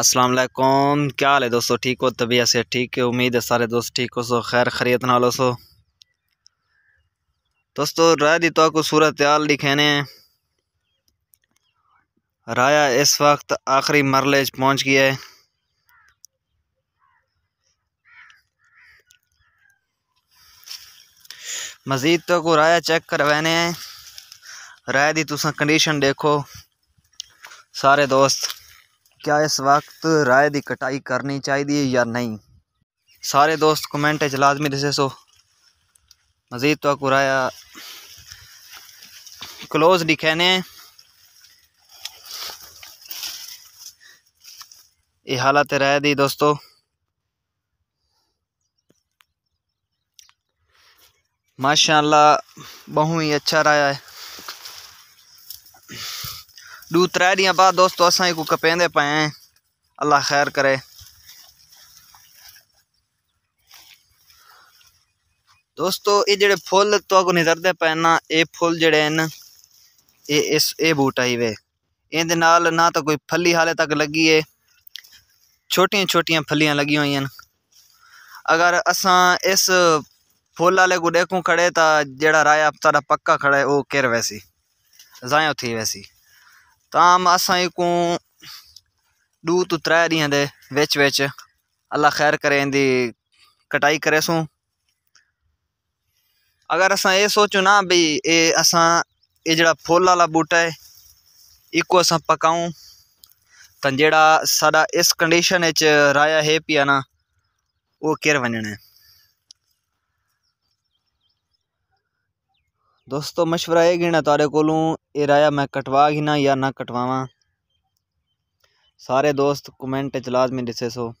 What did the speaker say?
अस्सलाम वालेकुम क्या हाल है दोस्तों ठीक हो तभी ऐसे ठीक है उम्मीद है सारे दोस्त ठीक हो सो खैर खरीत ना लो सो दोस्तों राय दी तो सूरत हाल दिखेने राया इस वक्त आखिरी मरले पहुंच गया है मजीद तो को राया चेक करवाने हैं राय दी तुसा कंडीशन देखो सारे दोस्त क्या इस वक्त राय की कटाई करनी चाहिए या नहीं सारे दोस्त कमेंट लाजमी दसे सो मजीद तो आपको राय क्लोज ने यह हालत राय दी दोस्तों माशाल्लाह बहुत ही अच्छा रहा है दो त्रै दिन बाद दोस्तों अस एक कुक पेंदे पाए हैं अल्लाह खैर करे दोस्तों ये जो फुल तो निजरते पे ना ये फुल जड़े न ये बूटा ही वे इन्द नाल ना तो कोई फली हाले तक लगी है छोटिया छोटिया फलियां लगी हुई हैं अगर असा इस फुल आले को देखूँ खड़े तो जड़ा राया तारा पक्का खड़ा है वह किर वैसी जाय थी वैसी तो आम असा को दू तू त्रै ॾींहं दे विच विच अल्लाह ख़ैर करे इंदी कटाई करे सूं अगर असा ये सोचू ना भी ये असा ये जेह्ड़ा फुल्ल आह्ला बूटा है इको असा पकाऊं तो जड़ा सा इस कंडीशन राया है पिया ना वो किर वञना है दोस्तों मशवरा एह् गिना थुआढ़े कोलूं ये राया मैं कटवा ही ना या ना कटवावां सारे दोस्त कमेंट च लाजमी सो